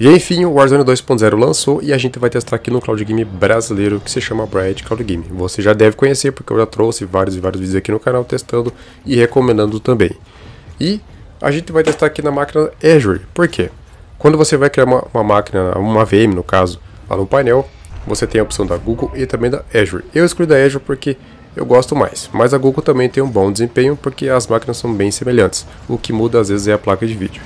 E enfim, o Warzone 2.0 lançou e a gente vai testar aqui no Cloud Game brasileiro que se chama Bright Cloud Game. Você já deve conhecer porque eu já trouxe vários e vários vídeos aqui no canal testando e recomendando também. E a gente vai testar aqui na máquina Azure. Por quê? Quando você vai criar uma, uma máquina, uma VM no caso, lá no painel, você tem a opção da Google e também da Azure. Eu escolhi da Azure porque eu gosto mais, mas a Google também tem um bom desempenho porque as máquinas são bem semelhantes. O que muda às vezes é a placa de vídeo.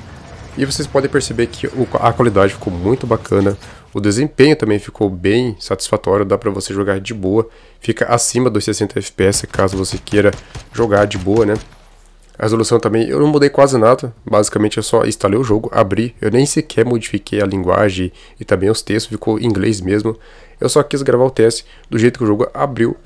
E vocês podem perceber que a qualidade ficou muito bacana, o desempenho também ficou bem satisfatório, dá para você jogar de boa, fica acima dos 60 FPS caso você queira jogar de boa, né? A resolução também, eu não mudei quase nada, basicamente eu só instalei o jogo, abri, eu nem sequer modifiquei a linguagem e também os textos, ficou em inglês mesmo. Eu só quis gravar o teste do jeito que o jogo abriu,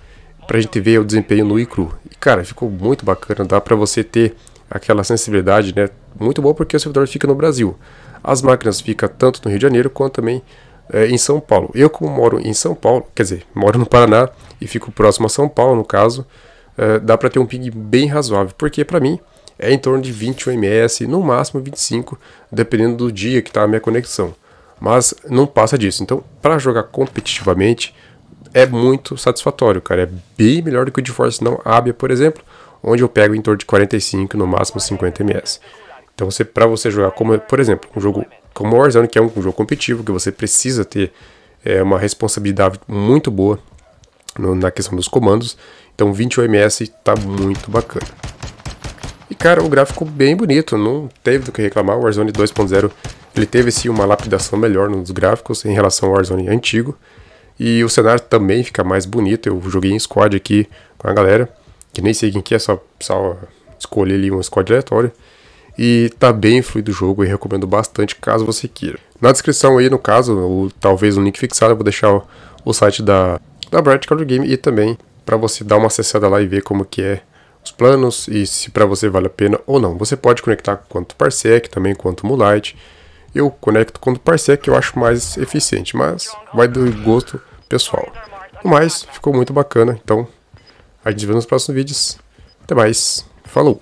pra gente ver o desempenho no e E cara, ficou muito bacana, dá pra você ter aquela sensibilidade, né, muito bom porque o servidor fica no Brasil. As máquinas ficam tanto no Rio de Janeiro quanto também é, em São Paulo. Eu, como moro em São Paulo, quer dizer, moro no Paraná e fico próximo a São Paulo, no caso, é, dá para ter um ping bem razoável, porque para mim é em torno de 21 ms, no máximo 25, dependendo do dia que está a minha conexão. Mas não passa disso. Então, para jogar competitivamente, é muito satisfatório, cara. É bem melhor do que o GeForce não Abia, por exemplo, onde eu pego em torno de 45, no máximo 50 ms. Então, você, para você jogar, como, por exemplo, um jogo como Warzone, que é um, um jogo competitivo, que você precisa ter é, uma responsabilidade muito boa no, na questão dos comandos. Então, 20 OMS está muito bacana. E, cara, o gráfico bem bonito, não teve do que reclamar. O Warzone 2.0 ele teve sim uma lapidação melhor nos gráficos em relação ao Warzone antigo. E o cenário também fica mais bonito. Eu joguei em squad aqui com a galera, que nem sei quem que é, só, só ali um squad aleatório e tá bem fluido o jogo e recomendo bastante caso você queira. Na descrição aí, no caso, ou talvez um link fixado, eu vou deixar o, site da, da Bright Color Game e também para você dar uma acessada lá e ver como que é os planos e se para você vale a pena ou não. Você pode conectar quanto Parsec, também quanto Moonlight. Eu conecto quanto Parsec, eu acho mais eficiente, mas vai do gosto pessoal. No mais, ficou muito bacana, então a gente vê nos próximos vídeos. Até mais, falou!